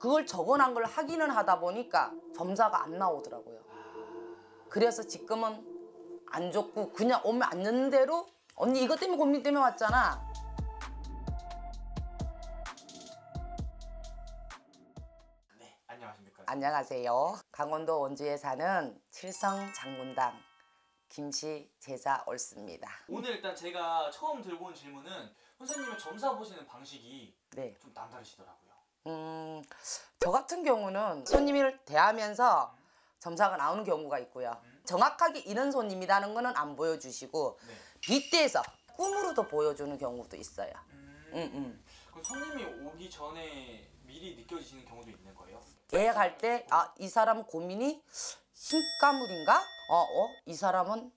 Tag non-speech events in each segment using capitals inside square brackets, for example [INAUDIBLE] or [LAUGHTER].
그걸 적어놓은걸 확인을 하다 보니까 점사가 안 나오더라고요. 그래서 지금은 안 좋고 그냥 오면 앉는 대로 언니 이것 때문에 고민 때문에 왔잖아. 네, 안녕하십니까. 안녕하세요. 강원도 원주에 사는 칠성 장군당 김씨 제자 얼습니다. 오늘 일단 제가 처음 들고 온 질문은 선생님은 점사 보시는 방식이 네. 좀 남다르시더라고요. 음, 저 같은 경우는 손님을 대하면서 점사가 나오는 경우가 있고요. 정확하게 이런 손님이라는 거는 안 보여주시고 네. 빗대서 꿈으로도 보여주는 경우도 있어요. 음. 음, 음. 그 손님이 오기 전에 미리 느껴지시는 경우도 있는 거예요? 예약할 때 아 이 사람 고민이 신가물인가? 어, 어, 이 사람은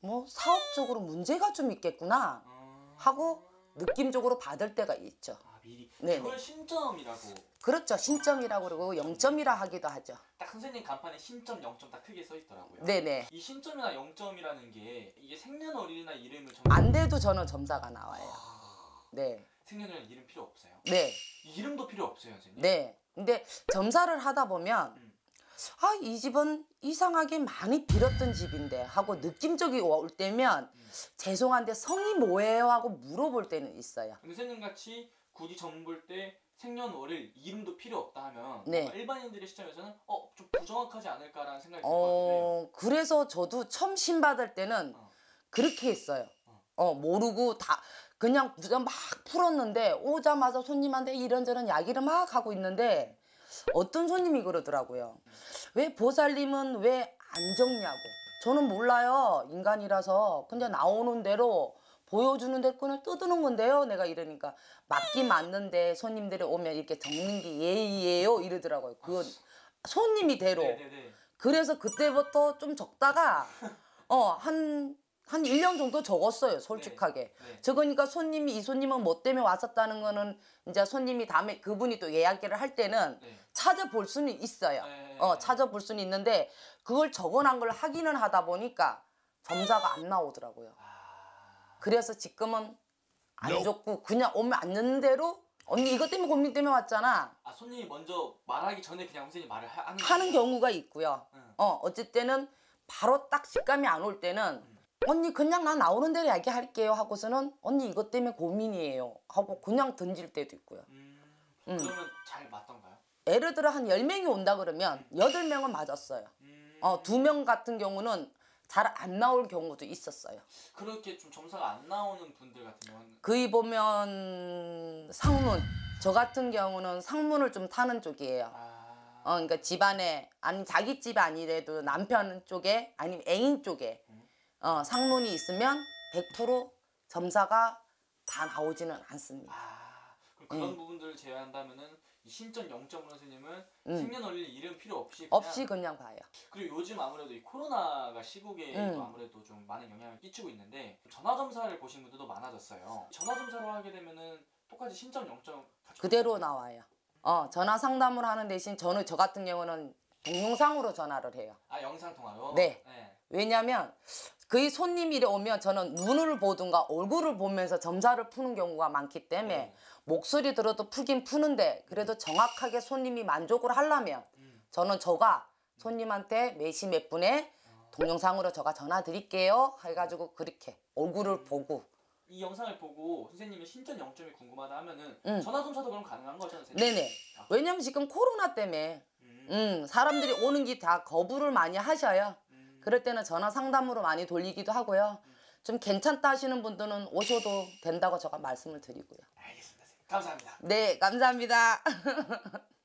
뭐 사업적으로 문제가 좀 있겠구나 음. 하고 느낌적으로 받을 때가 있죠. 미리. 네. 그걸 네. 신점이라고. 그렇죠. 신점이라고 그러고 영점이라 하기도 하죠. 딱 선생님 간판에 신점, 영점 딱 크게 써 있더라고요. 네네. 네. 이 신점이나 영점이라는 게 이게 생년월일이나 이름을 정. 안 돼도 저는 점사가 나와요. 아. 네. 생년월일 이름 필요 없어요. 네. 이름도 필요 없어요, 선생님. 네. 근데 점사를 하다 보면. 음. 아, 이 집은 이상하게 많이 빌었던 집인데 하고 느낌적이 올 때면 음. 죄송한데 성이 뭐예요? 하고 물어볼 때는 있어요. 선생님 같이 굳이 점볼때 생년월일 이름도 필요 없다 하면 네. 일반인들의 시점에서는 어 좀 부정확하지 않을까라는 생각이 들거든요. 어, 그래서 저도 처음 신받을 때는 어. 그렇게 했어요. 어. 어 모르고 다 그냥 그냥 막 풀었는데 오자마자 손님한테 이런저런 이야기를 막 하고 있는데 어떤 손님이 그러더라고요. 왜 보살님은 왜 안 적냐고. 저는 몰라요 인간이라서 그냥 나오는 대로 보여주는 데권을 뜯는 건데요. 내가 이러니까 맞긴 맞는데 손님들이 오면 이렇게 적는 게 예의예요 이러더라고요. 그건 손님이 대로. 네네네. 네, 네. 그래서 그때부터 좀 적다가 어 한 한 1년 정도 적었어요, 네. 솔직하게. 네, 네. 적으니까 손님이, 이 손님은 뭐 때문에 왔었다는 거는 이제 손님이 다음에 그분이 또예약를할 때는 네. 찾아볼 수는 있어요. 어, 찾아볼 수는 있는데 그걸 적어놓은 걸 확인을 하다 보니까 점자가안 나오더라고요. 아. 그래서 지금은 안 no. 좋고 그냥 오면 앉는 대로 언니 이것 때문에 고민 때문에 왔잖아. 아 손님이 먼저 말하기 전에 그냥 선생님 말을 하, 는 하는 경우가 있고요. 응. 어 어쨌 든는 바로 딱 식감이 안 올 때는 응. 언니 그냥 나 나오는 대로 얘기할게요 하고서는 언니 이것 때문에 고민이에요 하고 그냥 던질 때도 있고요. 음, 음. 그러면 잘 맞던가요? 예를 들어 한 열명이 온다 그러면 여덟 명은 맞았어요. 음. 어, 두명 같은 경우는 잘안 나올 경우도 있었어요. 그렇게 좀 점수가 안 나오는 분들 같은 경우는 그이 보면 상문 저 같은 경우는 상문을 좀 타는 쪽이에요. 아... 어, 그러니까 집안에 아니 자기 집 아니래도 남편 쪽에 아니면 애인 쪽에 음. 어, 상문이 있으면 100% 점사가 다 나오지는 않습니다. 아... 그 그런 음. 부분들을 제외한다면은 이 신전 0.5 선생님은 음. 생년월일 이름 필요 없이 그냥 없이 그냥 봐요. 그리고 요즘 아무래도 이 코로나가 시국에 음. 아무래도 좀 많은 영향을 끼치고 있는데 전화 점사를 보신 분들도 많아졌어요. 전화 점사로 하게 되면은 똑같이 신전 0 그대로 나와요. 어 전화 상담을 하는 대신 저는 저 같은 경우는 동영상으로 전화를 해요. 아 영상 통화로. 네. 네. 왜냐면 그의 손님이 래 오면 저는 눈을 보든가 얼굴을 보면서 점사를 푸는 경우가 많기 때문에 네. 목소리 들어도 푸긴 푸는데 그래도 네. 정확하게 손님이 만족을 하려면 음. 저는 저가 손님한테 몇 시 몇 분에 아. 동영상으로 저가 전화 드릴게요 해가지고 그렇게 얼굴을 음. 보고 이 영상을 보고 선생님의 신전 영점이 궁금하다 하면은 음. 전화 검사도 그럼 가능한 거죠 선생님? 네네 아. 왜냐면 지금 코로나 때문에 음. 음 사람들이 오는 게 다 거부를 많이 하셔요 그럴 때는 전화 상담으로 많이 돌리기도 하고요. 좀 괜찮다 하시는 분들은 오셔도 된다고 제가 말씀을 드리고요. 알겠습니다. 감사합니다. 네, 감사합니다. [LAUGHS]